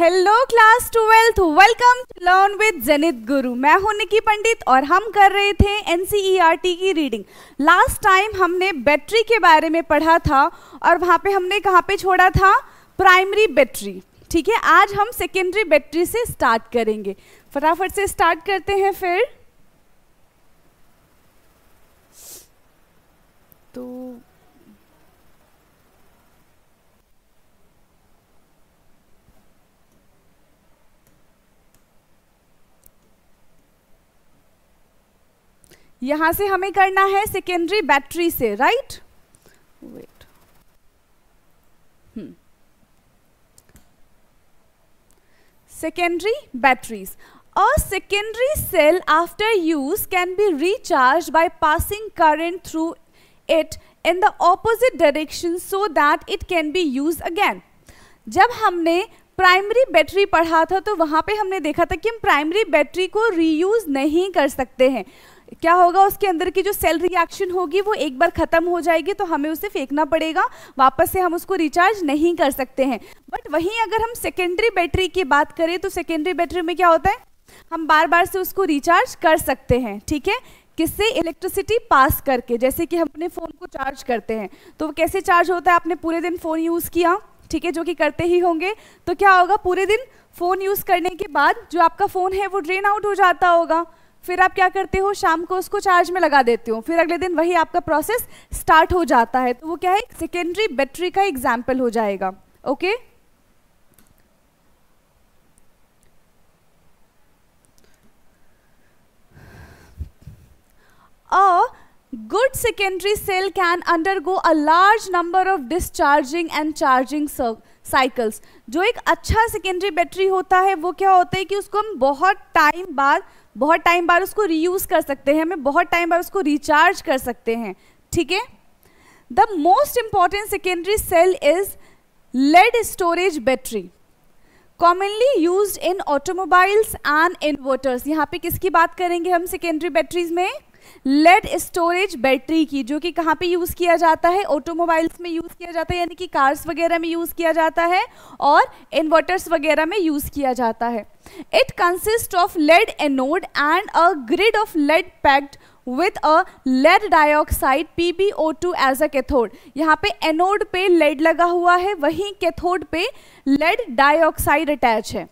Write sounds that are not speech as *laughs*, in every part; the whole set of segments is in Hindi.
Hello class twelfth welcome to learn with Janit Guru मैं हूं निकी पंडित और हम कर रहे थे एन e की रीडिंग लास्ट टाइम हमने बैटरी के बारे में पढ़ा था और वहां पे हमने कहाँ पे छोड़ा था प्राइमरी बैटरी ठीक है आज हम सेकेंडरी बैटरी से स्टार्ट करेंगे फटाफट से स्टार्ट करते हैं फिर तो यहां से हमें करना है सेकेंडरी बैटरी से right wait secondary batteries uh secondary cell after use can be recharge by passing current through it in the opposite direction so that it can be use again जब हमने प्राइमरी बैटरी पढ़ा था तो वहां पे हमने देखा था कि हम प्राइमरी बैटरी को रीयूज नहीं कर सकते हैं क्या होगा उसके अंदर की जो सेल रिएक्शन होगी वो एक बार ख़त्म हो जाएगी तो हमें उसे फेंकना पड़ेगा वापस से हम उसको रिचार्ज नहीं कर सकते हैं बट वहीं अगर हम सेकेंडरी बैटरी की बात करें तो सेकेंडरी बैटरी में क्या होता है हम बार बार से उसको रिचार्ज कर सकते हैं ठीक है किससे इलेक्ट्रिसिटी पास करके जैसे कि हम अपने फ़ोन को चार्ज करते हैं तो वो कैसे चार्ज होता है आपने पूरे दिन फ़ोन यूज़ किया ठीक है जो कि करते ही होंगे तो क्या होगा पूरे दिन फ़ोन यूज़ करने के बाद जो आपका फ़ोन है वो ड्रेन आउट हो जाता होगा फिर आप क्या करते हो शाम को उसको चार्ज में लगा देते हो फिर अगले दिन वही आपका प्रोसेस स्टार्ट हो जाता है तो वो क्या है सेकेंडरी बैटरी का एग्जाम्पल हो जाएगा okay okay? A good secondary cell can undergo a large number of discharging and charging cycles. जो एक अच्छा सेकेंडरी बैटरी होता है वो क्या होता है कि उसको हम बहुत टाइम बाद बहुत टाइम बार उसको रीयूज कर सकते हैं हमें बहुत टाइम बार उसको रिचार्ज कर सकते हैं ठीक है the most important secondary cell is lead storage battery commonly use in automobiles and inverters यहाँ पे किसकी बात करेंगे हम सेकेंडरी बैटरीज में लेड स्टोरेज बैटरी की जो कि कहाँ पे यूज़ किया जाता है ऑटोमोबाइल्स में यूज़ किया जाता है यानी कि कार्स वगैरह में यूज़ किया जाता है और इन्वर्टर्स वगैरह में यूज़ किया जाता है it consist of lead anode and a grid of lead packed with a lead dioxide P B O two as a cathode यहाँ पे एनोड पे लेड लगा हुआ है वहीं कैथोड पे लेड डाइऑक्साइड अटैच है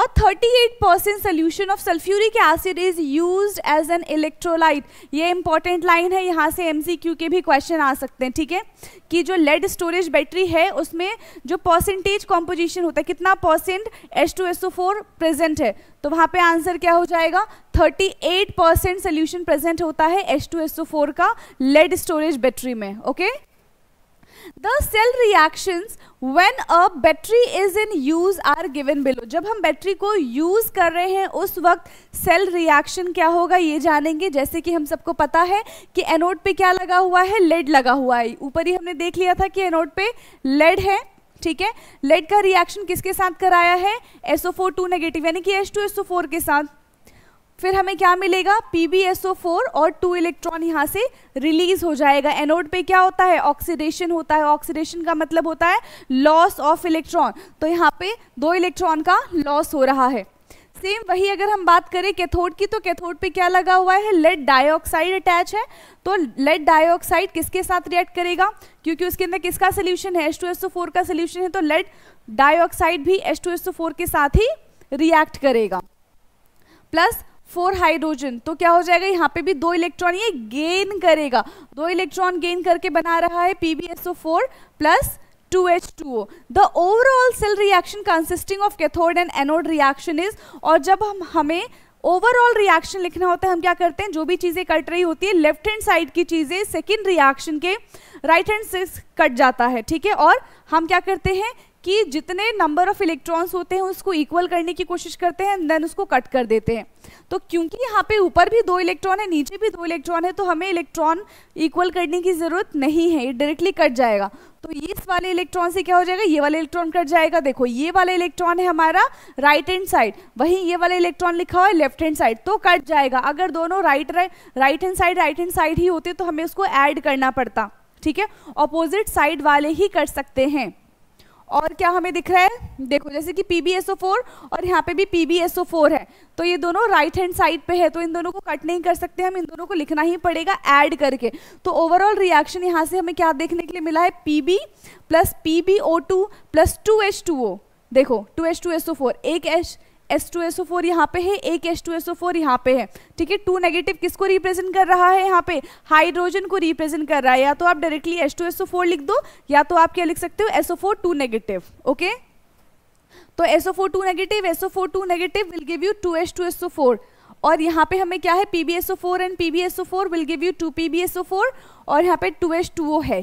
और 38 percent solution of sulphuric acid is use as an electrolyte ये इंपॉर्टेंट लाइन है यहाँ से एमसीक्यू के भी क्वेश्चन आ सकते हैं ठीक है कि जो लेड स्टोरेज बैटरी है उसमें जो परसेंटेज कॉम्पोजिशन होता है कितना percent H two S O four present है तो वहाँ पे आंसर क्या हो जाएगा 38 परसेंट सोल्यूशन प्रेजेंट होता है H two S O four का लेड स्टोरेज बैटरी में okay the cell reactions when a battery is in use are given below जब हम बैटरी को यूज कर रहे हैं उस वक्त सेल रिएक्शन क्या होगा ये जानेंगे जैसे कि हम सबको पता है कि एनोड पे क्या लगा हुआ है लेड लगा हुआ है ऊपर ही हमने देख लिया था कि एनोड पे लेड है ठीक है लेड का रिएक्शन किसके साथ कराया है फोर टू नेगेटिव यानी कि H2SO4 के साथ फिर हमें क्या मिलेगा PbSO4 और टू इलेक्ट्रॉन यहाँ से रिलीज हो जाएगा एनोड पे क्या होता है ऑक्सीडेशन होता है ऑक्सीडेशन का मतलब होता है लॉस ऑफ इलेक्ट्रॉन तो यहाँ पे दो इलेक्ट्रॉन का लॉस हो रहा है सेम वही अगर हम बात करें कैथोड की तो कैथोड पे क्या लगा हुआ है लेड डाइऑक्साइड अटैच है तो लेड डाइऑक्साइड किसके साथ रिएक्ट करेगा क्योंकि उसके अंदर किसका सोल्यूशन है H2SO4 का सोल्यूशन है तो लेड डाइऑक्साइड भी H2SO4 के साथ ही रिएक्ट करेगा प्लस फोर हाइड्रोजन तो क्या हो जाएगा यहाँ पे भी दो इलेक्ट्रॉन ये गेन करेगा दो इलेक्ट्रॉन गेन करके बना रहा है P B S O four plus O the overall cell reaction consisting of cathode and anode reaction is और जब हम हमें ओवरऑल रिएक्शन लिखना होता है हम क्या करते हैं जो भी चीज़ें कट रही होती है लेफ्ट हैंड साइड की चीज़ें सेकेंड रिएक्शन के राइट हैंड से कट जाता है ठीक है और हम क्या करते हैं कि जितने नंबर ऑफ इलेक्ट्रॉन्स होते हैं उसको इक्वल करने की कोशिश करते हैं देन उसको कट कर देते हैं तो क्योंकि यहाँ पे ऊपर भी दो इलेक्ट्रॉन है नीचे भी दो इलेक्ट्रॉन है तो हमें इलेक्ट्रॉन इक्वल करने की ज़रूरत नहीं है ये डायरेक्टली कट जाएगा तो इस वाले इलेक्ट्रॉन से क्या हो जाएगा ये वाला इलेक्ट्रॉन कट जाएगा देखो ये वाला इलेक्ट्रॉन है हमारा राइट हैंड साइड वहीं ये वाला इलेक्ट्रॉन लिखा हुआ है लेफ्ट हैंड साइड तो कट जाएगा अगर दोनों right right hand side right hand side ही होते तो हमें उसको एड करना पड़ता ठीक है ऑपोजिट साइड वाले ही कर सकते हैं और क्या हमें दिख रहा है देखो जैसे कि PbSO4 और यहाँ पे भी PbSO4 है तो ये दोनों राइट हैंड साइड पे है तो इन दोनों को कट नहीं कर सकते हम इन दोनों को लिखना ही पड़ेगा ऐड करके तो ओवरऑल रिएक्शन यहाँ से हमें क्या देखने के लिए मिला है Pb plus P B O two plus two H two O देखो two H two S O four एक H S two SO four यहाँ पे है एक एस टू एसओ फोर यहाँ पे है ठीक है टू नेगेटिव किसको रिप्रेजेंट कर रहा है यहाँ पे हाइड्रोजन को रिप्रेजेंट कर रहा है या तो आप directly S two SO four लिख दो या तो आप क्या लिख सकते हो SO four two negative okay तो SO four two negative SO four two negative will give you two S two SO four और यहाँ पे हमें क्या है P B SO four and P B SO four will give you two P B SO four और यहाँ पे टू एस टू ओ है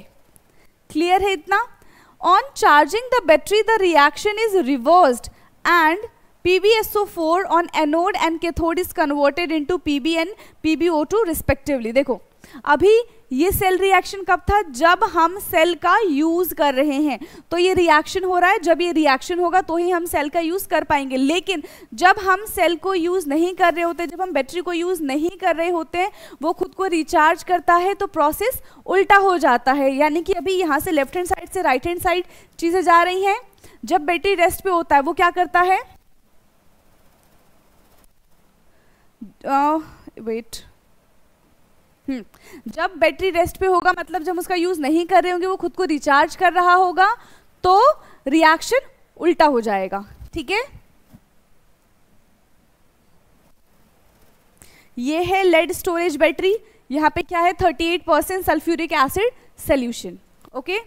क्लियर है इतना on charging the battery the reaction is reversed and PbSO4 on anode and cathode is converted into Pb and PbO2 respectively. देखो अभी ये सेल रिएक्शन कब था जब हम सेल का यूज़ कर रहे हैं तो ये रिएक्शन हो रहा है जब ये रिएक्शन होगा तो ही हम सेल का यूज़ कर पाएंगे लेकिन जब हम सेल को यूज़ नहीं कर रहे होते जब हम बैटरी को यूज़ नहीं कर रहे होते वो खुद को रिचार्ज करता है तो प्रोसेस उल्टा हो जाता है यानी कि अभी यहाँ से लेफ्ट हैंड साइड से राइट हैंड साइड चीज़ें जा रही हैं जब बैटरी रेस्ट पे होता है वो क्या करता है वेट oh, hmm. जब बैटरी रेस्ट पे होगा मतलब जब उसका यूज़ नहीं कर रहे होंगे वो खुद को रिचार्ज कर रहा होगा तो रिएक्शन उल्टा हो जाएगा ठीक है ये है लेड स्टोरेज बैटरी यहाँ पे क्या है 38 percent sulphuric acid solution okay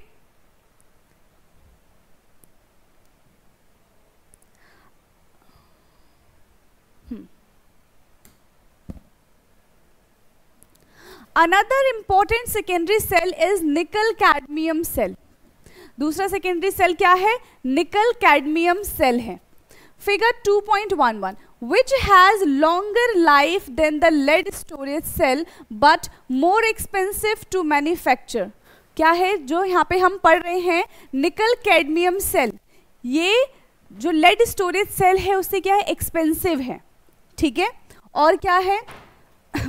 another important secondary cell is nickel cadmium cell दूसरा सेकेंडरी सेल क्या है निकल कैडमियम सेल है figure 2.11 point one one which has longer life than the lead storage cell but more expensive to manufacture क्या है जो यहाँ पे हम पढ़ रहे हैं निकल कैडमियम सेल ये जो लेड स्टोरेज सेल है उससे क्या है एक्सपेंसिव है ठीक है और क्या है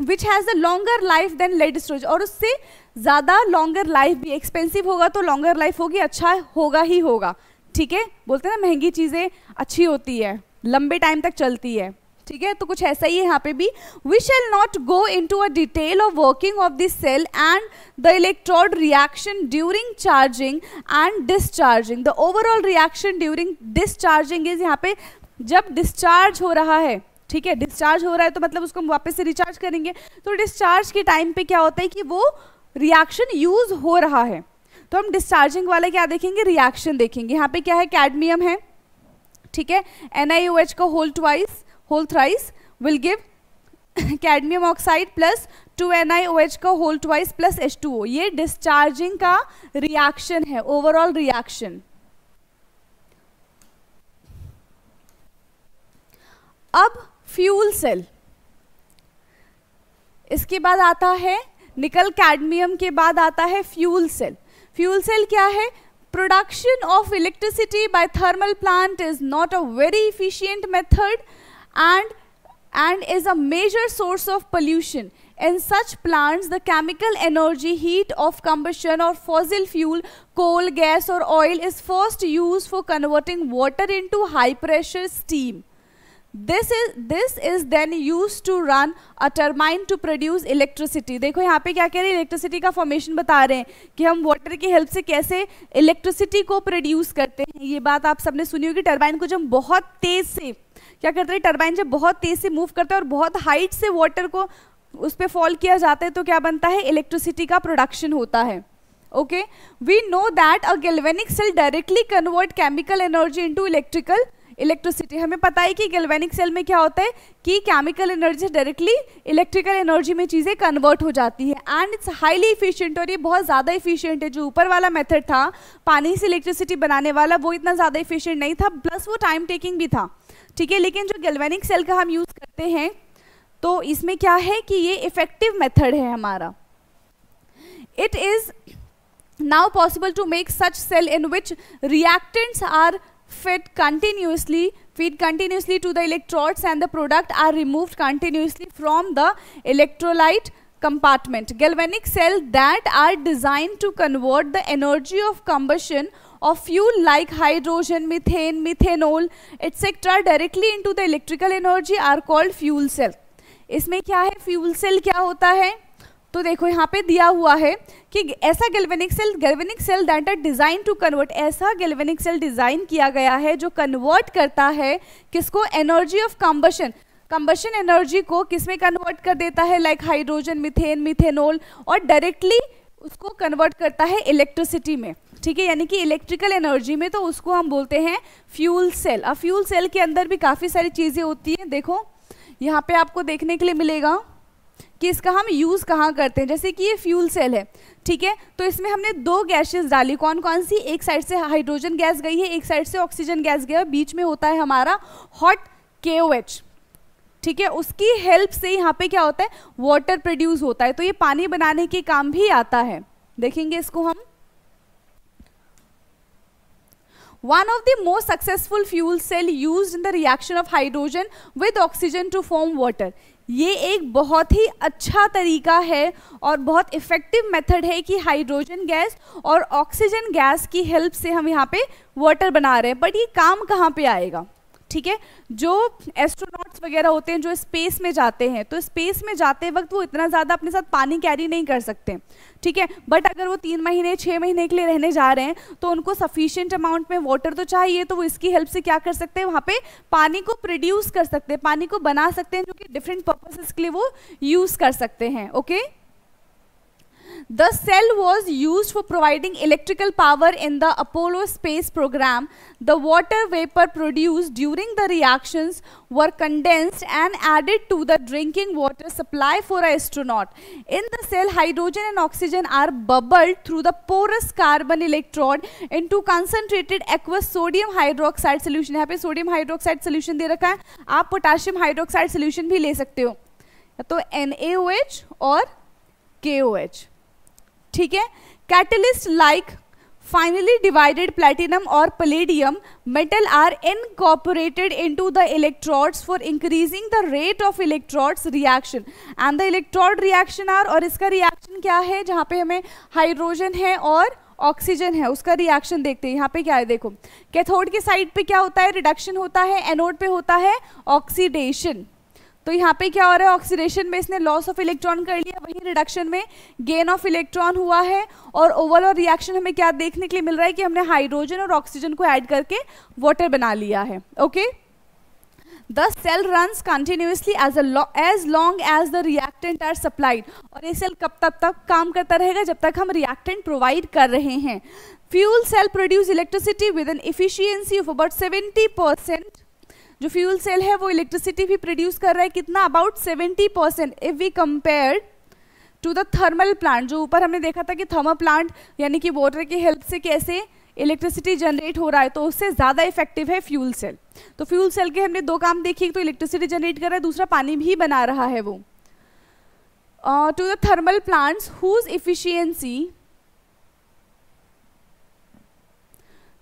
which has a longer life than lead storage और उससे ज़्यादा लॉन्गर लाइफ भी एक्सपेंसिव होगा तो लॉन्गर लाइफ होगी अच्छा होगा ही होगा ठीक है बोलते हैं ना महंगी चीज़ें अच्छी होती है लंबे टाइम तक चलती है ठीक है तो कुछ ऐसा ही है यहाँ पे भी we shall not go into a detail of working of this cell and the electrode reaction during charging and discharging the overall reaction during discharging is यहाँ पे जब डिस्चार्ज हो रहा है ठीक है डिस्चार्ज हो रहा है तो मतलब उसको हम वापस से रिचार्ज करेंगे तो डिस्चार्ज के टाइम पे क्या होता है कि वो रिएक्शन यूज हो रहा है तो हम डिस्चार्जिंग वाला क्या देखेंगे रिएक्शन देखेंगे यहाँ पे क्या है कैडमियम है ठीक है एन *laughs* का whole twice whole thrice will give cadmium oxide plus two N I O H का whole twice plus H two O ये डिस्चार्जिंग का रिएक्शन है ओवरऑल रिएक्शन अब फ्यूल सेल इसके बाद आता है निकल कैडमियम के बाद आता है फ्यूल सेल फ्यूल सेल क्या है production of electricity by thermal plant is not a very efficient method and and is a major source of pollution in such plants the chemical energy heat of combustion और फॉजिल फ्यूल कोल गैस और oil is first use for converting water into high pressure steam this is this is then use to run a turbine to produce electricity देखो यहाँ पे क्या कह रहे हैं इलेक्ट्रिसिटी का फॉर्मेशन बता रहे हैं कि हम वाटर की हेल्प से कैसे इलेक्ट्रिसिटी को प्रोड्यूस करते हैं ये बात आप सबने सुनी होगी टर्बाइन को जब बहुत तेज से क्या करते हैं टर्बाइन जब बहुत तेज से मूव करता है और बहुत हाइट से वाटर को उस पर फॉल किया जाता है तो क्या बनता है इलेक्ट्रिसिटी का प्रोडक्शन होता है okay we know that a galvanic cell directly convert chemical energy into electrical electricity हमें पता है कि गैल्वेनिक सेल में क्या होता है कि chemical energy directly electrical energy में चीज़ें कन्वर्ट हो जाती है एंड इट्स हाईली इफिशियंट और ये बहुत ज़्यादा इफिशियंट है जो ऊपर वाला मेथड था पानी से इलेक्ट्रिसिटी बनाने वाला वो इतना ज़्यादा इफिशियंट नहीं था प्लस वो टाइम टेकिंग भी था ठीक है लेकिन जो गैल्वेनिक सेल का हम यूज़ करते हैं तो इसमें क्या है कि ये इफ़ेक्टिव मेथड है हमारा it is now possible to make such cell in which reactants are fed continuously, feed continuously to the electrodes and the product are removed continuously from the electrolyte compartment. Galvanic cell that are designed to convert the energy of combustion of fuel like hydrogen, methane, methanol, etc. directly into the electrical energy are called fuel cell. isme kya hai fuel cell kya hota hai तो देखो यहाँ पे दिया हुआ है कि ऐसा galvanic cell galvanic cell that are design to convert ऐसा गेलवेनिक सेल डिज़ाइन किया गया है जो कन्वर्ट करता है किसको energy of combustion combustion energy को किस में कन्वर्ट कर देता है लाइक हाइड्रोजन मिथेन मिथेनोल और डायरेक्टली उसको कन्वर्ट करता है इलेक्ट्रिसिटी में ठीक है यानी कि इलेक्ट्रिकल एनर्जी में तो उसको हम बोलते हैं फ्यूल सेल अब फ्यूल सेल के अंदर भी काफ़ी सारी चीज़ें होती हैं देखो यहाँ पे आपको देखने के लिए मिलेगा कि इसका हम यूज़ कहाँ करते हैं जैसे कि ये फ्यूल सेल है ठीक है तो इसमें हमने दो गैसेस डाली कौन कौन सी एक साइड से हाइड्रोजन गैस गई है एक साइड से ऑक्सीजन गैस गया बीच में होता है हमारा हॉट के ठीक है उसकी हेल्प से यहाँ पे क्या होता है वाटर प्रोड्यूस होता है तो ये पानी बनाने के काम भी आता है देखेंगे इसको हम one of the most successful fuel cell used in the reaction of hydrogen with oxygen to form water ये एक बहुत ही अच्छा तरीका है और बहुत इफ़ेक्टिव मेथड है कि हाइड्रोजन गैस और ऑक्सीजन गैस की हेल्प से हम यहाँ पे वाटर बना रहे हैं बट ये काम कहाँ पे आएगा ठीक है जो एस्ट्रोनॉट्स वगैरह होते हैं जो स्पेस में जाते हैं तो स्पेस में जाते वक्त वो इतना ज़्यादा अपने साथ पानी कैरी नहीं कर सकते ठीक है बट अगर वो तीन महीने छः महीने के लिए रहने जा रहे हैं तो उनको सफिशियंट अमाउंट में वाटर तो चाहिए तो वो इसकी हेल्प से क्या कर सकते हैं वहाँ पर पानी को प्रोड्यूस कर सकते हैं पानी को बना सकते हैं जो कि डिफरेंट पर्पजेस के लिए वो यूज़ कर सकते हैं okay okay? The cell was used for providing electrical power in the Apollo space program. The water vapor produced during the reactions were condensed and added to the drinking water supply for astronaut. In the cell, hydrogen and oxygen are bubbled through the porous carbon electrode into concentrated aqueous sodium hydroxide solution. यहाँ sodium hydroxide solution दे रखा है potassium hydroxide solution So NaOH or KOH. ठीक है catalyst like finally divided platinum और palladium metal are incorporated into the electrodes for increasing the rate of electrodes reaction and the electrode reaction are और इसका रिएक्शन क्या है जहाँ पे हमें हाइड्रोजन है और ऑक्सीजन है उसका रिएक्शन देखते हैं यहाँ पे क्या है देखो कैथोड के साइड पे क्या होता है रिडक्शन होता है एनोड पे होता है ऑक्सीडेशन तो यहाँ पे क्या हो रहा है ऑक्सीडेशन में इसने लॉस ऑफ इलेक्ट्रॉन कर लिया वहीं रिडक्शन में गेन ऑफ इलेक्ट्रॉन हुआ है और ओवरऑल रिएक्शन हमें क्या देखने के लिए मिल रहा है कि हमने हाइड्रोजन और ऑक्सीजन को ऐड करके वाटर बना लिया है okay the cell run continuously as as long as the reactant are supplied और ये सेल कब तब तक काम करता रहेगा जब तक हम रिएक्टेंट प्रोवाइड कर रहे हैं fuel cell produce electricity with an efficiency of about seventy percent जो फ्यूल सेल है वो इलेक्ट्रिसिटी भी प्रोड्यूस कर रहा है कितना about seventy percent if we compare to the thermal plant जो ऊपर हमने देखा था कि थर्मल प्लांट यानी कि वाटर की हेल्प से कैसे इलेक्ट्रिसिटी जनरेट हो रहा है तो उससे ज़्यादा इफेक्टिव है फ्यूल सेल तो फ्यूल सेल के हमने दो काम देखे तो इलेक्ट्रिसिटी जनरेट कर रहा है दूसरा पानी भी बना रहा है वो to the thermal plants whose efficiency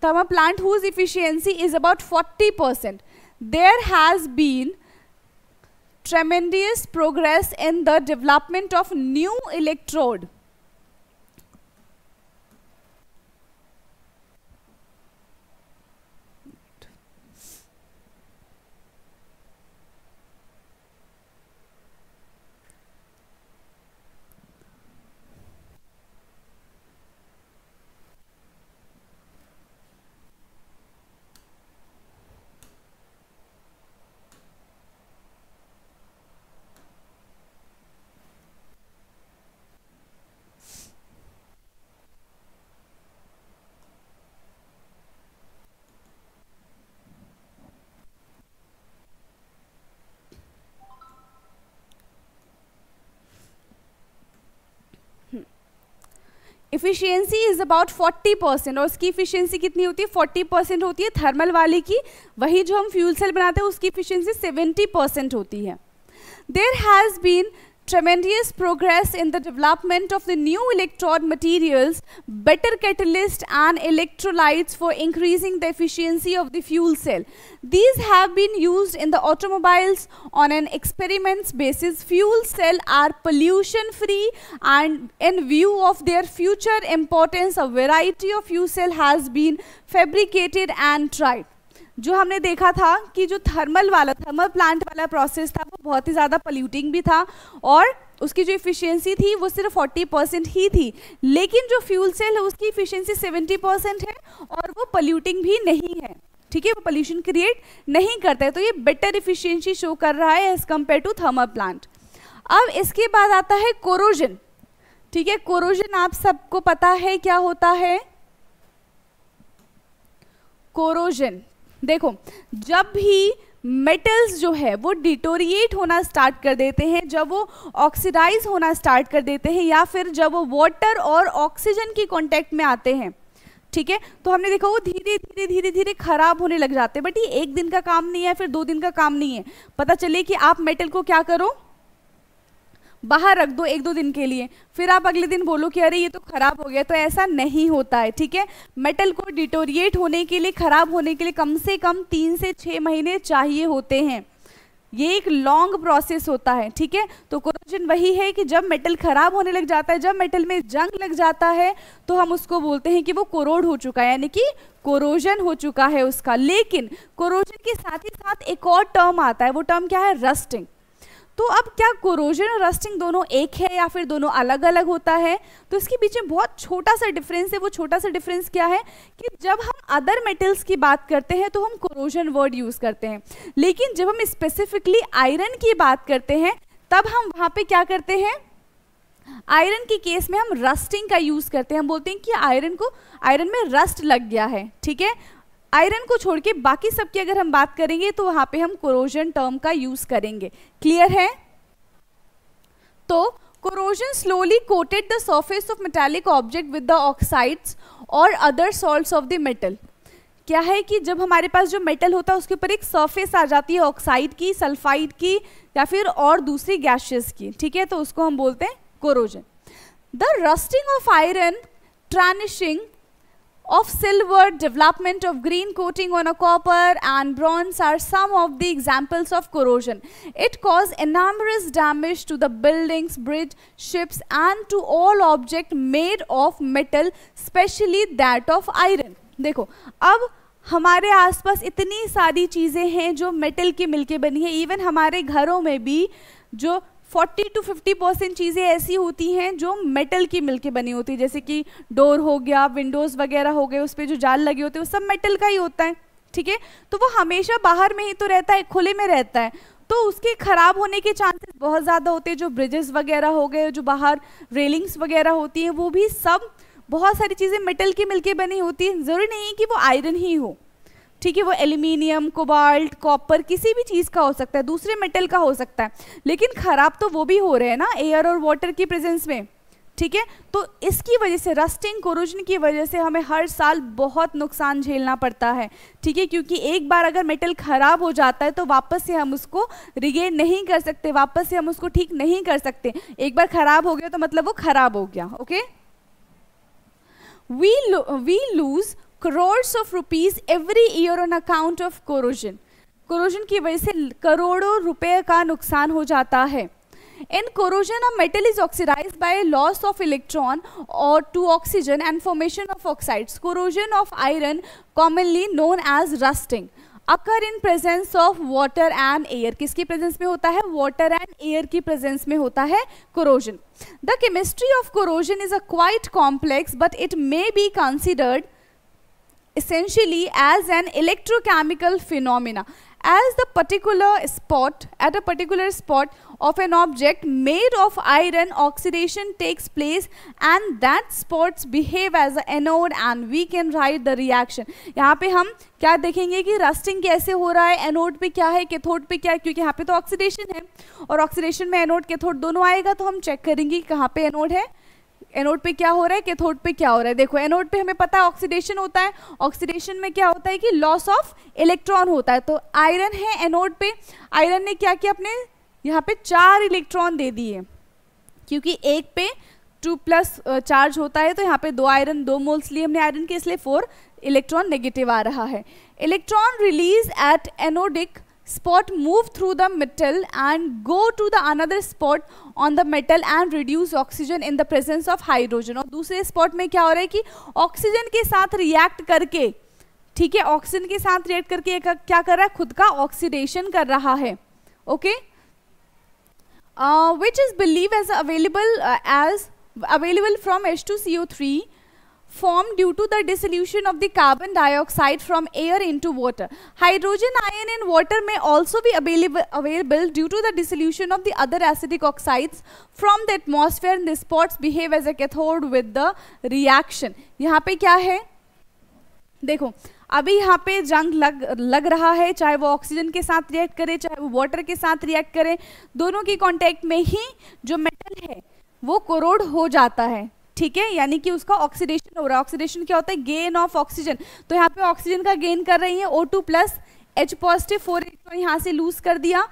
thermal plant whose efficiency is about 40 percent there has been tremendous progress in the development of new electrode efficiency is about 40 percent और उसकी इफ़िशियंसी कितनी होती है 40 परसेंट होती है थर्मल वाले की वही जो हम फ्यूल सेल बनाते हैं उसकी इफ़िशियंसी 70 परसेंट होती है there has been tremendous progress in the development of the new electrode materials, better catalyst and electrolytes for increasing the efficiency of the fuel cell. These have been used in the automobiles on an experiments basis. Fuel cell are pollution free and in view of their future importance, a variety of fuel cell has been fabricated and tried. जो हमने देखा था कि जो थर्मल वाला थर्मल प्लांट वाला प्रोसेस था वो बहुत ही ज़्यादा पल्यूटिंग भी था और उसकी जो इफ़िशियंसी थी वो सिर्फ 40 परसेंट ही थी लेकिन जो फ्यूल सेल है उसकी इफ़िशियंसी 70 परसेंट है और वो पल्यूटिंग भी नहीं है ठीक है वो पल्यूशन क्रिएट नहीं करता है तो ये बेटर इफ़िशियंसी शो कर रहा है as compare to thermal plant अब इसके बाद आता है कोरोजन ठीक है कोरोजन आप सबको पता है क्या होता है कोरोजन देखो जब भी मेटल्स जो है वो डिटोरिएट होना स्टार्ट कर देते हैं जब वो ऑक्सीडाइज होना स्टार्ट कर देते हैं या फिर जब वो वाटर और ऑक्सीजन की कॉन्टेक्ट में आते हैं ठीक है तो हमने देखा वो धीरे धीरे धीरे धीरे खराब होने लग जाते हैं बट ये एक दिन का काम नहीं है फिर दो दिन का काम नहीं है पता चले कि आप मेटल को क्या करो बाहर रख दो एक दो दिन के लिए फिर आप अगले दिन बोलो कि अरे ये तो ख़राब हो गया तो ऐसा नहीं होता है ठीक है मेटल को डिटोरिएट होने के लिए ख़राब होने के लिए कम से कम तीन से छः महीने चाहिए होते हैं ये एक लॉन्ग प्रोसेस होता है ठीक है तो क्वेश्चन वही है कि जब मेटल खराब होने लग जाता है जब मेटल में जंग लग जाता है तो हम उसको बोलते हैं कि वो कोरोड हो चुका है यानी कि कोरोजन हो चुका है उसका लेकिन कोरोजन के साथ ही साथ एक और टर्म आता है वो टर्म क्या है रस्टिंग तो अब क्या कोरोजन और रस्टिंग दोनों एक है या फिर दोनों अलग अलग होता है तो इसके बीच में बहुत छोटा सा डिफरेंस है वो छोटा सा डिफरेंस क्या है कि जब हम अदर मेटल्स की बात करते हैं तो हम कोरोजन वर्ड यूज़ करते हैं लेकिन जब हम स्पेसिफिकली आयरन की बात करते हैं तब हम वहाँ पर क्या करते हैं आयरन के केस में हम रस्टिंग का यूज़ करते हैं हम बोलते हैं कि आयरन को आयरन में रस्ट लग गया है ठीक है आयरन को छोड़ के बाकी सब की अगर हम बात करेंगे तो वहां पे हम कोरोजन टर्म का यूज़ करेंगे क्लियर है तो corrosion slowly coated the surface of metallic object with the oxides और other salt of the metal क्या है कि जब हमारे पास जो मेटल होता है उसके ऊपर एक सरफेस आ जाती है ऑक्साइड की सल्फाइड की या फिर और दूसरी गैसेस की ठीक है तो उसको हम बोलते हैं corrosion the rusting of iron tarnishing of silver, development of green coating on a copper and bronze are some of the examples of corrosion. It causes enormous damage to the buildings, bridge, ships and to all object made of metal, specially that of iron. dekho ab हमारे आसपास इतनी सारी चीज़ें हैं जो मेटल के मिलके बनी है इवन हमारे घरों में भी जो फोर्टी टू फिफ्टी परसेंट चीज़ें ऐसी होती हैं जो मेटल की मिल के बनी होती है जैसे कि डोर हो गया विंडोज़ वगैरह हो गए उस पर जो जाल लगे होते हैं वो सब मेटल का ही होता है ठीक है तो वो हमेशा बाहर में ही तो रहता है खुले में रहता है तो उसके ख़राब होने के चांसेस बहुत ज़्यादा होते हैं जो ब्रिजेस वगैरह हो गए जो बाहर रेलिंग्स वगैरह होती हैं वो भी सब बहुत सारी चीज़ें मेटल की मिलके बनी होती हैं ज़रूरी नहीं है कि वो आयरन ही हो ठीक है वो एल्यूमिनियम कोबाल्ट कॉपर किसी भी चीज़ का हो सकता है दूसरे मेटल का हो सकता है लेकिन ख़राब तो वो भी हो रहे हैं ना एयर और वाटर की प्रेजेंस में ठीक है तो इसकी वजह से रस्टिंग कोरोजन की वजह से हमें हर साल बहुत नुकसान झेलना पड़ता है ठीक है क्योंकि एक बार अगर मेटल खराब हो जाता है तो वापस से हम उसको रिगेन नहीं कर सकते वापस से हम उसको ठीक नहीं कर सकते एक बार खराब हो गया तो मतलब वो खराब हो गया okay we we lose crore of rupees every year on account of corrosion corrosion की वजह से करोड़ों रुपए का नुकसान हो जाता है in corrosion of metal is oxidize by loss of electron और to oxygen and formation of oxides corrosion of iron commonly known as rusting occur in presence of water and air किसकी प्रेजेंस में होता है वाटर एंड एयर की प्रेजेंस में होता है corrosion the chemistry of corrosion is a quite complex but it may be considered essentially as an electrochemical phenomena as the particular spot at a particular spot of an object made of iron oxidation takes place and that spots behave as a anode and we can write the reaction yahan pe hum kya dekhenge ki rusting kaise ho raha hai anode pe kya hai cathode pe kya hai kyunki yahan pe to oxidation hai aur oxidation mein anode cathode dono aayega to hum check karenge ki kahan pe anode hai anode पे क्या हो रहा है कैथोड पे क्या हो रहा है देखो एनोड पे हमें पता है ऑक्सीडेशन होता है ऑक्सीडेशन में क्या होता है कि लॉस ऑफ इलेक्ट्रॉन होता है तो आयरन है एनोड पे आयरन ने क्या किया अपने यहाँ पे चार इलेक्ट्रॉन दे दिए क्योंकि एक पे टू प्लस चार्ज होता है तो यहाँ पे दो आयरन दो मोल्स लिए हमने आयरन के इसलिए फोर इलेक्ट्रॉन नेगेटिव आ रहा है electron release at anodic spot move through the metal and go to the another spot on the metal and reduce oxygen in the presence of hydrogen aur dusre spot mein kya ho raha hai ki oxygen ke sath react karke theek hai oxygen ke sath react karke ek kya kar raha hai khud ka oxidation kar raha hai okay uh which is available as available uh, as available from h2co3 form due to the dissolution of the carbon dioxide from air into water hydrogen ion in water में ऑल्सो भी available due to the dissolution of the other acidic oxides from the atmosphere the spots behave as a cathode with the reaction यहाँ पे क्या है देखो अभी यहाँ पे जंग लग लग रहा है चाहे वो ऑक्सीजन के साथ रिएक्ट करे चाहे वो वाटर के साथ रिएक्ट करे दोनों के कॉन्टेक्ट में ही जो मेटल है वो कोरोड हो जाता है ठीक है यानी कि उसका ऑक्सीडेशन हो रहा है ऑक्सीडेशन क्या होता है गेन ऑफ ऑक्सीजन तो यहाँ पे ऑक्सीजन का गेन कर रही है O two plus H positive four electron यहाँ से लूज कर दिया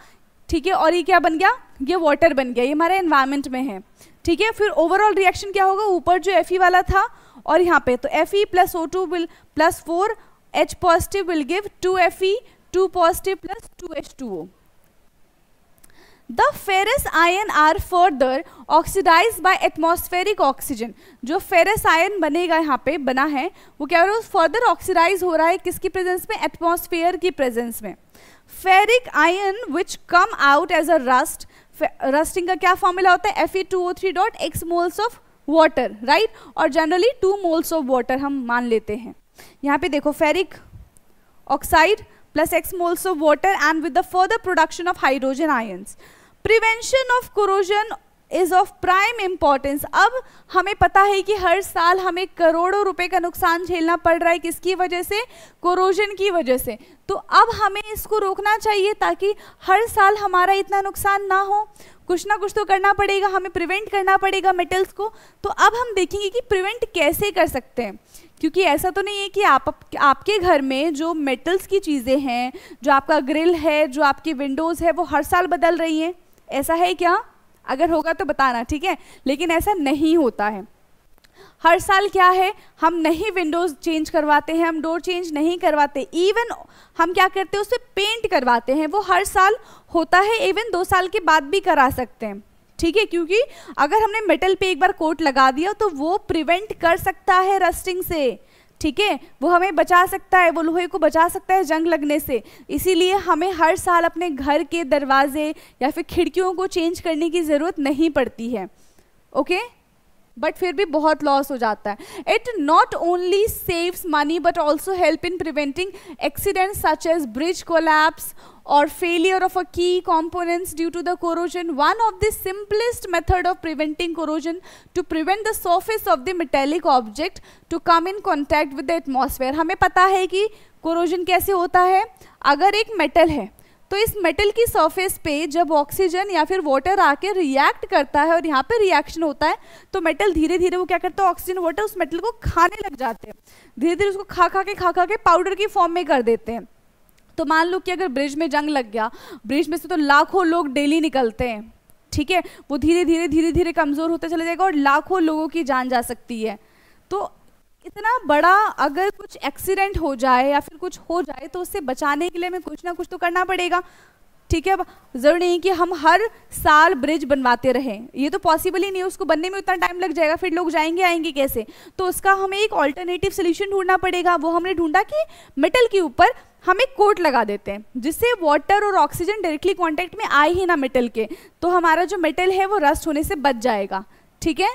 ठीक है और ये क्या बन गया ये वाटर बन गया ये हमारे एनवायरमेंट में है ठीक है फिर ओवरऑल रिएक्शन क्या होगा ऊपर जो एफ वाला था और यहाँ पे तो F E plus O two will plus four H positive will give two F E two positive plus two H two O the ferrous ion are further oxidize by atmospheric oxygen जो फेरस आयन बनेगा यहाँ पे बना है वो क्या हो रहा है फर्दर ऑक्सीडाइज हो रहा है किसकी प्रेजेंस में एटमॉस्फेयर की प्रेजेंस में ferric ion which come out as a rust rusting का क्या फॉर्मूला होता है F E two O three dot X moles of water right और generally two moles of water हम मान लेते हैं यहाँ पे देखो ferric oxide plus X moles of water and with the further production of hydrogen ions prevention of corrosion is of prime importance अब हमें पता है कि हर साल हमें करोड़ों रुपए का नुकसान झेलना पड़ रहा है किसकी वजह से कोरोजन की वजह से तो अब हमें इसको रोकना चाहिए ताकि हर साल हमारा इतना नुकसान ना हो कुछ ना कुछ तो करना पड़ेगा हमें प्रिवेंट करना पड़ेगा मेटल्स को तो अब हम देखेंगे कि प्रिवेंट कैसे कर सकते हैं क्योंकि ऐसा तो नहीं है कि आप आपके घर में जो मेटल्स की चीज़ें हैं जो आपका ग्रिल है जो आपकी विंडोज़ है वो हर साल बदल रही हैं ऐसा है क्या अगर होगा तो बताना ठीक है लेकिन ऐसा नहीं होता है हर साल क्या है हम नहीं विंडोज़ चेंज करवाते हैं हम डोर चेंज नहीं करवाते इवन हम क्या करते हैं उसे पेंट करवाते हैं वो हर साल होता है इवन दो साल के बाद भी करा सकते हैं ठीक है क्योंकि अगर हमने मेटल पे एक बार कोट लगा दिया तो वो प्रिवेंट कर सकता है रस्टिंग से ठीक है वो हमें बचा सकता है वो लोहे को बचा सकता है जंग लगने से इसीलिए हमें हर साल अपने घर के दरवाजे या फिर खिड़कियों को चेंज करने की ज़रूरत नहीं पड़ती है ओके बट फिर भी बहुत लॉस हो जाता है it not only saves money but also help in preventing accident such as bridge collapse और failure of a key components due to the corrosion one of the simplest method of preventing corrosion to prevent the surface of the metallic object to come in contact with the atmosphere हमें पता है कि कोरोजन कैसे होता है अगर एक मेटल है तो इस मेटल की सरफेस पे जब ऑक्सीजन या फिर वाटर आके रिएक्ट करता है और यहाँ पे रिएक्शन होता है तो मेटल धीरे धीरे वो क्या करता है ऑक्सीजन वाटर उस मेटल को खाने लग जाते हैं धीरे धीरे उसको खा खा के खा खा के पाउडर की फॉर्म में कर देते हैं तो मान लो कि अगर ब्रिज में जंग लग गया ब्रिज में से तो लाखों लोग डेली निकलते हैं ठीक है वो धीरे धीरे धीरे धीरे कमज़ोर होते चले जाएगा और लाखों लोगों की जान जा सकती है तो इतना बड़ा अगर कुछ एक्सीडेंट हो जाए या फिर कुछ हो जाए तो उससे बचाने के लिए हमें कुछ ना कुछ तो करना पड़ेगा ठीक है अब ज़रूरी नहीं कि हम हर साल ब्रिज बनवाते रहें ये तो पॉसिबल ही नहीं है उसको बनने में उतना टाइम लग जाएगा फिर लोग जाएंगे आएंगे कैसे तो उसका हमें एक ऑल्टरनेटिव सोल्यूशन ढूंढना पड़ेगा वो हमने ढूंढा कि मेटल के ऊपर हम एक कोट लगा देते हैं जिससे वाटर और ऑक्सीजन डायरेक्टली कॉन्टैक्ट में आए ही ना मेटल के तो हमारा जो मेटल है वो रस्ट होने से बच जाएगा ठीक है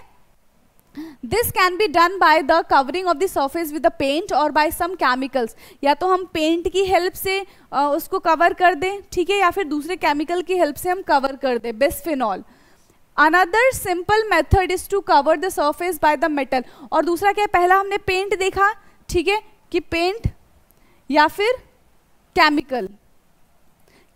this can be done by the covering of the surface with the paint और बाय सम केमिकल्स या तो हम पेंट की हेल्प से आ, उसको कवर कर दें ठीक है या फिर दूसरे केमिकल की हेल्प से हम कवर कर दें bisphenol another simple method is to cover the surface by the metal और दूसरा क्या है पहला हमने पेंट देखा ठीक है कि पेंट या फिर केमिकल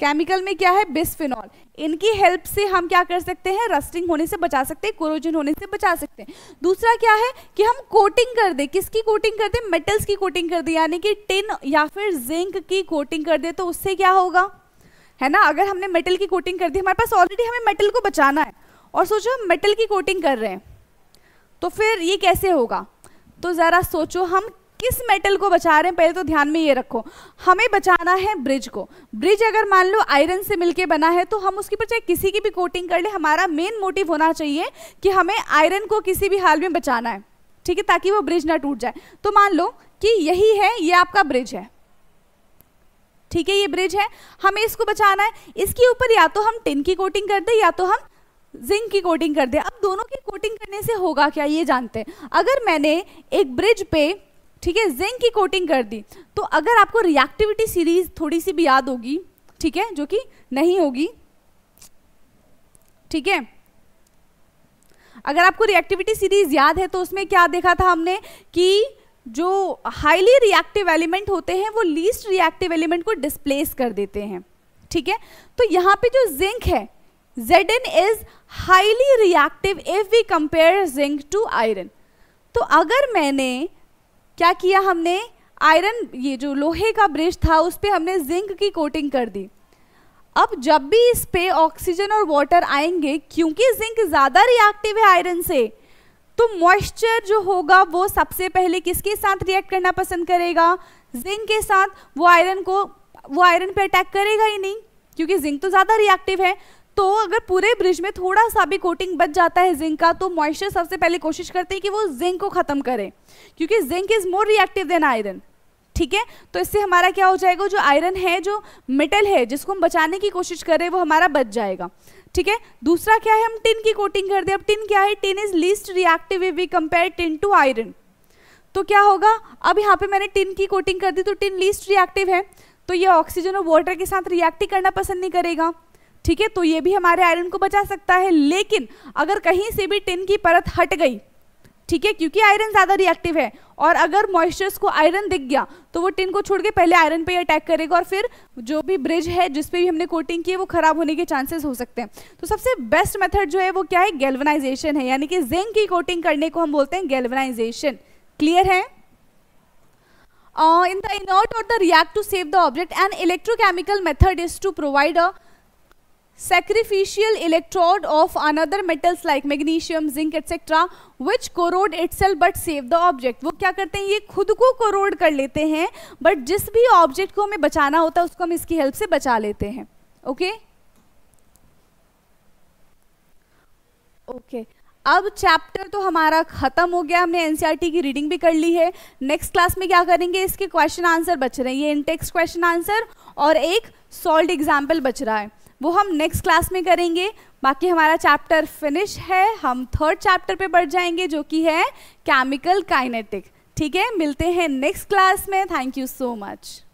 केमिकल में क्या है बिस्फिनॉल इनकी हेल्प से हम क्या कर सकते हैं रस्टिंग होने से बचा सकते हैं कोरोजन होने से बचा सकते हैं दूसरा क्या है कि हम कोटिंग कर दे किसकी कोटिंग कर दे मेटल्स की कोटिंग कर दे यानी कि टिन या फिर जिंक की कोटिंग कर दे तो उससे क्या होगा है ना अगर हमने मेटल की कोटिंग कर दी हमारे पास ऑलरेडी हमें मेटल को बचाना है और सोचो हम मेटल की कोटिंग कर रहे हैं तो फिर ये कैसे होगा तो ज़रा सोचो हम किस मेटल को बचा रहे हैं पहले तो ध्यान में ये रखो हमें बचाना है ब्रिज को ब्रिज अगर मान लो आयरन से मिलके बना है तो हम उसके ऊपर चाहे किसी की भी कोटिंग कर ले हमारा मेन मोटिव होना चाहिए कि हमें आयरन को किसी भी हाल में बचाना है ठीक है ताकि वो ब्रिज ना टूट जाए तो मान लो कि यही है ये आपका ब्रिज है ठीक है ये ब्रिज है हमें इसको बचाना है इसके ऊपर या तो हम टिन की कोटिंग कर दे या तो हम जिंक की कोटिंग कर दे अब दोनों की कोटिंग करने से होगा क्या ये जानते हैं अगर मैंने एक ब्रिज पे ठीक है जिंक की कोटिंग कर दी तो अगर आपको रिएक्टिविटी सीरीज थोड़ी सी भी याद होगी ठीक है जो कि नहीं होगी ठीक है अगर आपको रिएक्टिविटी सीरीज याद है तो उसमें क्या देखा था हमने कि जो हाईली रिएक्टिव एलिमेंट होते हैं वो लीस्ट रिएक्टिव एलिमेंट को डिस्प्लेस कर देते हैं ठीक है तो यहां पे जो जिंक है and is highly reactive if we compare zinc to iron तो अगर मैंने क्या किया हमने आयरन ये जो लोहे का ब्रिज था उस पर हमने जिंक की कोटिंग कर दी अब जब भी इस पे ऑक्सीजन और वाटर आएंगे क्योंकि जिंक ज़्यादा रिएक्टिव है आयरन से तो मॉइस्चर जो होगा वो सबसे पहले किसके साथ रिएक्ट करना पसंद करेगा जिंक के साथ वो आयरन को वो आयरन पे अटैक करेगा ही नहीं क्योंकि जिंक तो ज़्यादा रिएक्टिव है तो अगर पूरे ब्रिज में थोड़ा सा भी कोटिंग बच जाता है जिंक का तो मॉइस्चर सबसे पहले कोशिश करते हैं कि वो जिंक को ख़त्म करें क्योंकि zinc is more reactive than iron ठीक है तो इससे हमारा क्या हो जाएगा जो आयरन है जो मेटल है जिसको हम बचाने की कोशिश कर रहे हैं वो हमारा बच जाएगा ठीक है दूसरा क्या है हम टिन की कोटिंग कर दे अब टिन क्या है tin is least reactive we compare tin to iron तो क्या होगा अब यहाँ पे मैंने टिन की कोटिंग कर दी तो टिन लीस्ट रिएक्टिव है तो ये ऑक्सीजन और वाटर के साथ रिएक्ट ही करना पसंद नहीं करेगा ठीक है तो ये भी हमारे आयरन को बचा सकता है लेकिन अगर कहीं से भी टिन की परत हट गई ठीक है क्योंकि आयरन ज़्यादा रिएक्टिव है और अगर मॉइस्चर्स को आयरन दिख गया तो वो टिन को छोड़ के पहले आयरन पे अटैक करेगा और फिर जो भी ब्रिज है जिस पे भी हमने कोटिंग की है वो खराब होने के चांसेस हो सकते हैं तो सबसे बेस्ट मेथड जो है वो क्या है गैल्वनाइजेशन है यानी कि जिंक की कोटिंग करने को हम बोलते हैं गैल्वनाइजेशन क्लियर है इन द इनर्ट और the react to save the object and electrochemical method is to provide a sacrificial electrode of another metals like magnesium zinc etc which corrode itself but save the object wo kya karte hain ye khud ko corrode kar lete hain but jis bhi object ko hame bachana hota hai usko hum iski help se bacha lete hain okay okay अब चैप्टर तो हमारा ख़त्म हो गया हमने एनसीईआरटी की रीडिंग भी कर ली है नेक्स्ट क्लास में क्या करेंगे इसके क्वेश्चन आंसर बच रहे हैं ये इंटेक्स क्वेश्चन आंसर और एक सॉल्ट एग्जाम्पल बच रहा है वो हम नेक्स्ट क्लास में करेंगे बाकी हमारा चैप्टर फिनिश है हम थर्ड चैप्टर पे बढ़ जाएंगे जो कि है केमिकल काइनेटिक ठीक है मिलते हैं नेक्स्ट क्लास में थैंक यू सो मच